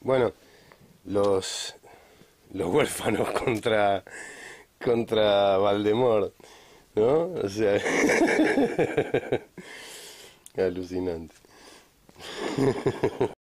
Bueno, los, los huérfanos contra, contra Valdemort, ¿no? O sea, alucinante.